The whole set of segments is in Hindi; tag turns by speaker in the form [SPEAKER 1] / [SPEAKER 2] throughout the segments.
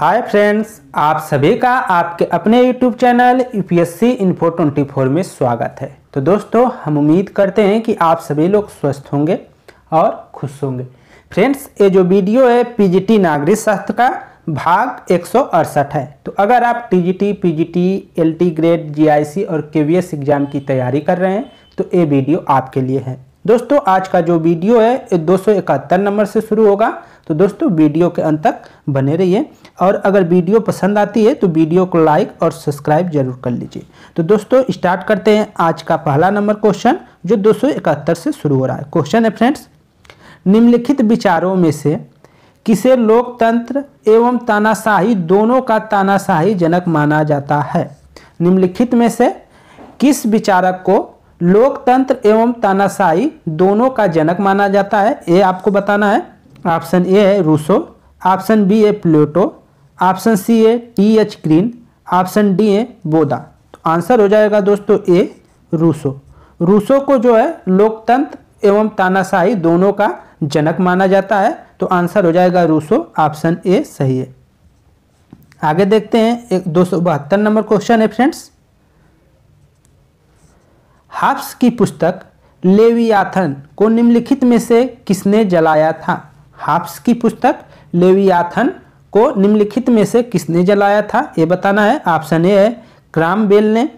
[SPEAKER 1] हाय फ्रेंड्स आप सभी का आपके अपने YouTube channel U P S C info four में स्वागत है तो दोस्तों हम उम्मीद करते हैं कि आप सभी लोग स्वस्थ होंगे और खुश होंगे फ्रेंड्स ये जो वीडियो है पीजीटी नागरिक शास्त्र का भाग एक है तो अगर आप TGT, PGT, LT grade GIC और केवीएस एग्जाम की तैयारी कर रहे हैं तो ये वीडियो आपके लिए है दोस्तों आज का जो वीडियो है दो नंबर से शुरू होगा तो दोस्तों वीडियो के अंत तक बने रहिए और अगर वीडियो पसंद आती है तो वीडियो को लाइक और सब्सक्राइब जरूर कर लीजिए तो दोस्तों स्टार्ट करते हैं आज का पहला नंबर क्वेश्चन जो दो से शुरू हो रहा है क्वेश्चन है फ्रेंड्स निम्नलिखित विचारों में से किसे लोकतंत्र एवं तानाशाही दोनों का तानाशाही जनक माना जाता है निम्नलिखित में से किस विचारक को लोकतंत्र एवं तानाशाही दोनों का जनक माना जाता है ये आपको बताना है ऑप्शन ए है रूसो ऑप्शन बी है प्लूटो ऑप्शन सी है T H Green option D है बोदा तो आंसर हो जाएगा दोस्तों ए रूसो रूसो को जो है लोकतंत्र एवं तानाशाही दोनों का जनक माना जाता है तो आंसर हो जाएगा रूसो ऑप्शन ए सही है आगे देखते हैं एक दो सौ बहत्तर नंबर क्वेश्चन है फ्रेंड्स हाफ्स की पुस्तक लेवियाथन को निम्नलिखित में से किसने जलाया था हाफ्स की पुस्तक लेवियाथन को निम्नलिखित में से किसने जलाया था ये बताना है ऑप्शन ए है क्राम बेल ने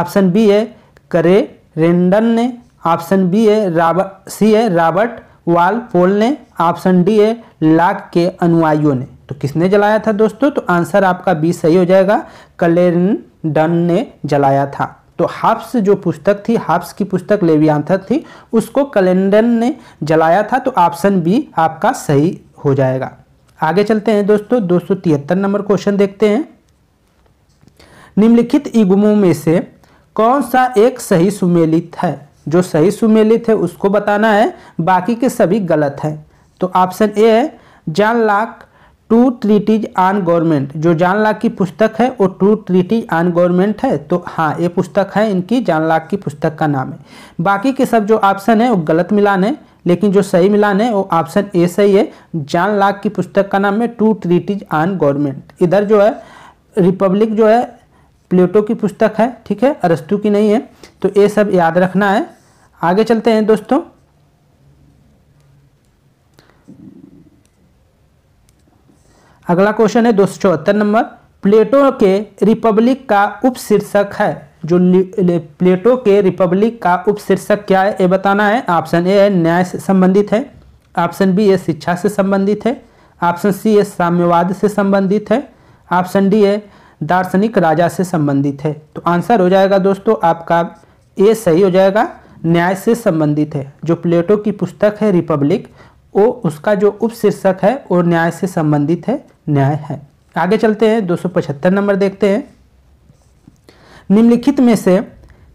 [SPEAKER 1] ऑप्शन बी है करे रेंडन ने ऑप्शन बी है रॉबर्ट सी है रॉबर्ट वाल पोल ने ऑप्शन डी है लाक के अनुयायियों ने तो किसने जलाया था दोस्तों तो आंसर आपका बी सही हो जाएगा कलेरन डन ने जलाया था तो हाफ्स जो पुस्तक थी हाफ्स की पुस्तक लेवियांथर थी उसको कैलेंडन ने जलाया था तो ऑप्शन बी आपका सही हो जाएगा आगे चलते हैं दोस्तों दो नंबर क्वेश्चन देखते हैं निम्नलिखित इगुमों में से कौन सा एक सही सुमेलित है जो सही सुमेलित है उसको बताना है बाकी के सभी गलत हैं तो ऑप्शन ए है John Locke two treatises on government जो जान लाख की पुस्तक है वो टू ट्रीटीज ऑन गवर्नमेंट है तो हाँ ये पुस्तक है इनकी जान लाख की पुस्तक का नाम है बाकी के सब जो ऑप्शन है वो गलत मिलान है लेकिन जो सही मिलान है वो ऑप्शन ए सही है जान लाख की पुस्तक का नाम है टू ट्रीटीज ऑन गवर्नमेंट इधर जो है रिपब्लिक जो है प्लेटो की पुस्तक है ठीक है अरस्तु की नहीं है तो ये सब याद रखना है आगे चलते हैं दोस्तों अगला क्वेश्चन है दो नंबर प्लेटो के रिपब्लिक का उपशीर्षक है जो प्लेटो के रिपब्लिक का उपशीर्षक क्या है ये बताना है ऑप्शन ए है न्याय से संबंधित है ऑप्शन बी है शिक्षा से संबंधित है ऑप्शन सी है साम्यवाद से संबंधित है ऑप्शन डी है दार्शनिक राजा से संबंधित है तो आंसर हो जाएगा दोस्तों आपका ए सही हो जाएगा न्याय से संबंधित है जो प्लेटो की पुस्तक है रिपब्लिक वो उसका जो उपशीर्षक है वो न्याय से संबंधित है न्याय है आगे चलते हैं पचहत्तर नंबर देखते हैं निम्नलिखित में से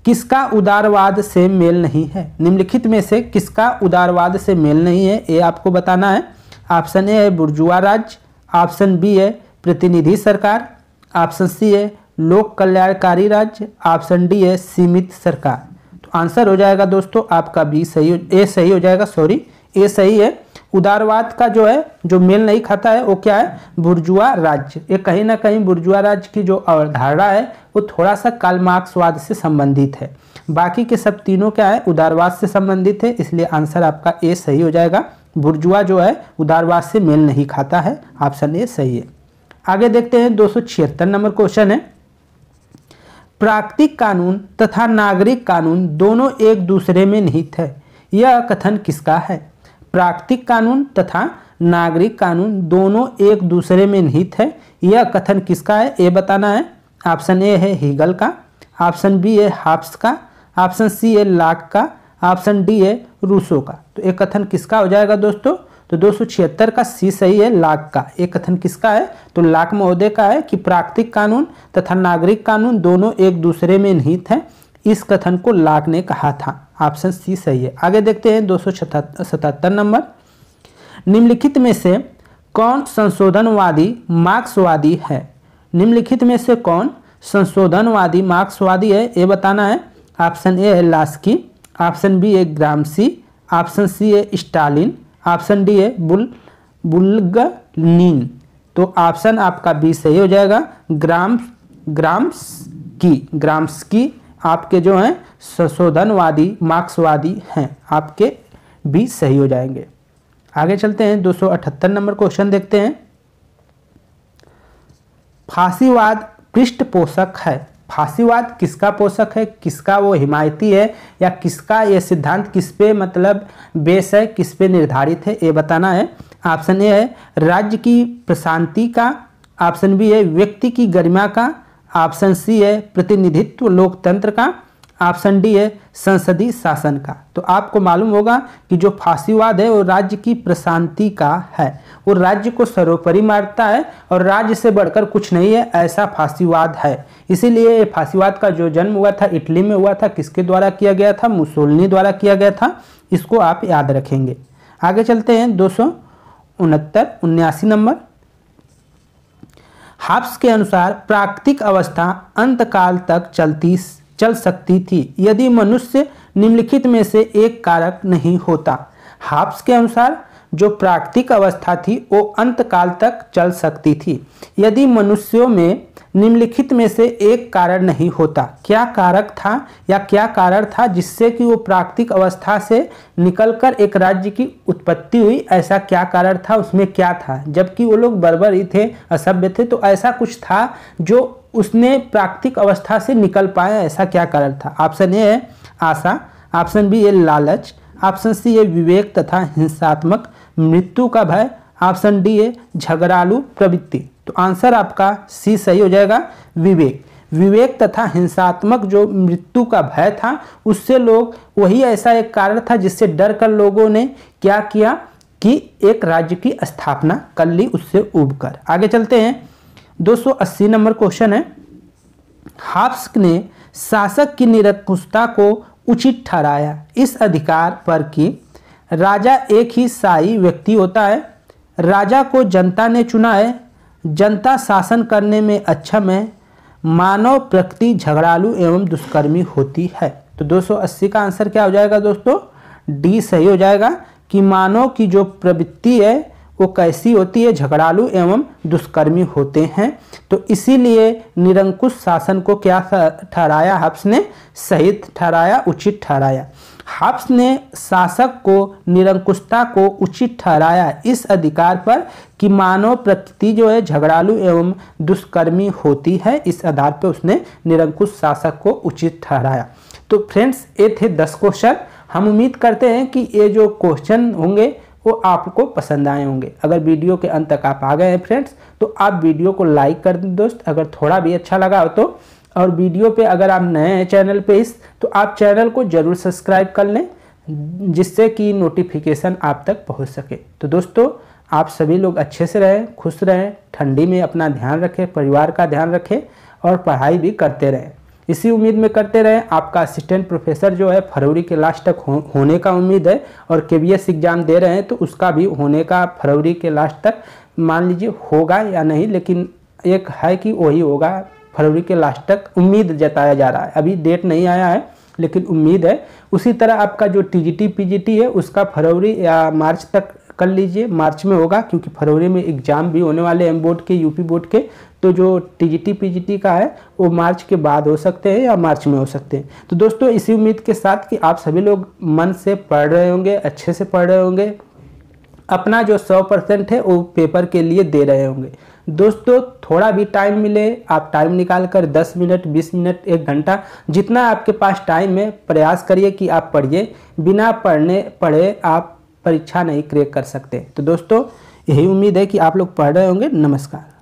[SPEAKER 1] किसका उदारवाद से मेल नहीं है निम्नलिखित में से किसका उदारवाद से मेल नहीं है ये आपको बताना है ऑप्शन ए है बुर्जुआ राज्य ऑप्शन बी है प्रतिनिधि सरकार ऑप्शन सी है लोक कल्याणकारी राज्य ऑप्शन डी है सीमित सरकार तो आंसर हो जाएगा दोस्तों आपका बी सही ए सही हो जाएगा सॉरी ए सही है उदारवाद का जो है जो मेल नहीं खाता है वो क्या है बुर्जुआ राज्य ये कहीं ना कहीं बुर्जुआ राज्य की जो अवधारणा है वो थोड़ा सा काल मार्क्सवाद से संबंधित है बाकी के सब तीनों क्या है उदारवाद से संबंधित है इसलिए आंसर आपका ए सही हो जाएगा बुर्जुआ जो है उदारवाद से मेल नहीं खाता है ऑप्शन ए सही है आगे देखते हैं दो नंबर क्वेश्चन है प्राकृतिक कानून तथा नागरिक कानून दोनों एक दूसरे में निहित है यह कथन किसका है प्राकृतिक कानून तथा नागरिक कानून दोनों एक दूसरे में निहित है यह कथन किसका है ए बताना है ऑप्शन ए है हीगल का ऑप्शन बी है हाफ्स का ऑप्शन सी है लाक का ऑप्शन डी है रूसो का तो एक कथन किसका हो जाएगा दोस्तों तो दो का सी सही है लाख का एक कथन किसका है तो लाख महोदय का है कि प्राकृतिक कानून तथा नागरिक कानून दोनों एक दूसरे में निहित है इस कथन को लाख ने कहा था ऑप्शन सी सही है आगे देखते हैं दो नंबर निम्नलिखित में से कौन संशोधनवादी मार्क्सवादी है निम्नलिखित में से कौन संशोधनवादी मार्क्सवादी है ये बताना है ऑप्शन ए है लास्की ऑप्शन बी है ग्रामसी ऑप्शन सी है स्टालिन ऑप्शन डी है बुल बुलगनीन तो ऑप्शन आपका बी सही हो जाएगा ग्राम ग्राम्स की ग्राम्स की आपके जो हैं संशोधनवादी मार्क्सवादी हैं आपके भी सही हो जाएंगे आगे चलते हैं 278 नंबर क्वेश्चन देखते हैं फांसीवाद पृष्ठ पोषक है फांसीवाद किसका पोषक है किसका वो हिमायती है या किसका ये सिद्धांत किस पे मतलब बेस है किस पे निर्धारित है ये बताना है ऑप्शन ए है राज्य की प्रशांति का ऑप्शन बी है व्यक्ति की गरिमा का ऑप्शन सी है प्रतिनिधित्व लोकतंत्र का ऑप्शन डी है संसदीय शासन का तो आपको मालूम होगा कि जो फांसीवाद है वो राज्य की प्रशांति का है वो राज्य को सर्वोपरि मारता है और राज्य से बढ़कर कुछ नहीं है ऐसा फांसीवाद है इसीलिए ये फांसीवाद का जो जन्म हुआ था इटली में हुआ था किसके द्वारा किया गया था मुसोलनी द्वारा किया गया था इसको आप याद रखेंगे आगे चलते हैं दो सौ उनहत्तर उन्यासी नंबर हाप्स के अनुसार प्राकृतिक अवस्था अंतकाल तक चलती चल सकती थी यदि मनुष्य निम्नलिखित में से एक कारक नहीं होता हाप्स के अनुसार जो प्राकृतिक अवस्था थी वो अंतकाल तक चल सकती थी यदि मनुष्यों में निम्नलिखित में से एक कारण नहीं होता क्या कारक था या क्या कारण था जिससे कि वो प्राकृतिक अवस्था से निकलकर एक राज्य की उत्पत्ति हुई ऐसा क्या कारण था उसमें क्या था जबकि वो लोग बर्बर ही थे असभ्य थे तो ऐसा कुछ था जो उसने प्राकृतिक अवस्था से निकल पाया ऐसा क्या कारण था ऑप्शन ए है आशा ऑप्शन बी है लालच ऑप्शन सी है विवेक तथा हिंसात्मक मृत्यु का भय ऑप्शन डी है झगड़ालू प्रवृत्ति तो आंसर आपका सी सही हो जाएगा विवेक विवेक तथा हिंसात्मक जो मृत्यु का भय था उससे लोग वही ऐसा एक कारण था जिससे डर कर लोगों ने क्या किया कि एक राज्य की स्थापना कर ली उससे उबकर आगे चलते हैं 280 नंबर क्वेश्चन है हाफ्स ने शासक की निरंकुशता को उचित ठहराया इस अधिकार पर कि राजा एक ही साई व्यक्ति होता है राजा को जनता ने चुना है जनता शासन करने में अक्षम है मानव प्रकृति झगड़ालू एवं दुष्कर्मी होती है तो 280 का आंसर क्या हो जाएगा दोस्तों डी सही हो जाएगा कि मानव की जो प्रवृत्ति है वो कैसी होती है झगड़ालू एवं दुष्कर्मी होते हैं तो इसीलिए निरंकुश शासन को क्या ठहराया हब्स ने सही ठहराया उचित ठहराया हब्स ने शासक को निरंकुशता को उचित ठहराया इस अधिकार पर कि मानव प्रकृति जो है झगड़ालू एवं दुष्कर्मी होती है इस आधार पर उसने निरंकुश शासक को उचित ठहराया तो फ्रेंड्स ये थे दस क्वेश्चन हम उम्मीद करते हैं कि ये जो क्वेश्चन होंगे वो आपको पसंद आए होंगे अगर वीडियो के अंत तक आप आ गए हैं फ्रेंड्स तो आप वीडियो को लाइक कर दें दोस्त अगर थोड़ा भी अच्छा लगा हो तो और वीडियो पे अगर आप नए हैं चैनल पे इस तो आप चैनल को ज़रूर सब्सक्राइब कर लें जिससे कि नोटिफिकेशन आप तक पहुंच सके तो दोस्तों आप सभी लोग अच्छे से रहें खुश रहें ठंडी में अपना ध्यान रखें परिवार का ध्यान रखें और पढ़ाई भी करते रहें इसी उम्मीद में करते रहें आपका असिस्टेंट प्रोफेसर जो है फरवरी के लास्ट तक हो, होने का उम्मीद है और के एग्ज़ाम दे रहे हैं तो उसका भी होने का फरवरी के लास्ट तक मान लीजिए होगा या नहीं लेकिन एक है कि वही होगा फरवरी के लास्ट तक उम्मीद जताया जा रहा है अभी डेट नहीं आया है लेकिन उम्मीद है उसी तरह आपका जो टी जी है उसका फरवरी या मार्च तक कर लीजिए मार्च में होगा क्योंकि फरवरी में एग्ज़ाम भी होने वाले एम बोर्ड के यूपी बोर्ड के तो जो टीजीटी पीजीटी का है वो मार्च के बाद हो सकते हैं या मार्च में हो सकते हैं तो दोस्तों इसी उम्मीद के साथ कि आप सभी लोग मन से पढ़ रहे होंगे अच्छे से पढ़ रहे होंगे अपना जो सौ परसेंट है वो पेपर के लिए दे रहे होंगे दोस्तों थोड़ा भी टाइम मिले आप टाइम निकाल कर दस मिनट बीस मिनट एक घंटा जितना आपके पास टाइम है प्रयास करिए कि आप पढ़िए बिना पढ़ने पढ़े आप परीक्षा नहीं क्रैक कर सकते तो दोस्तों यही उम्मीद है कि आप लोग पढ़ रहे होंगे नमस्कार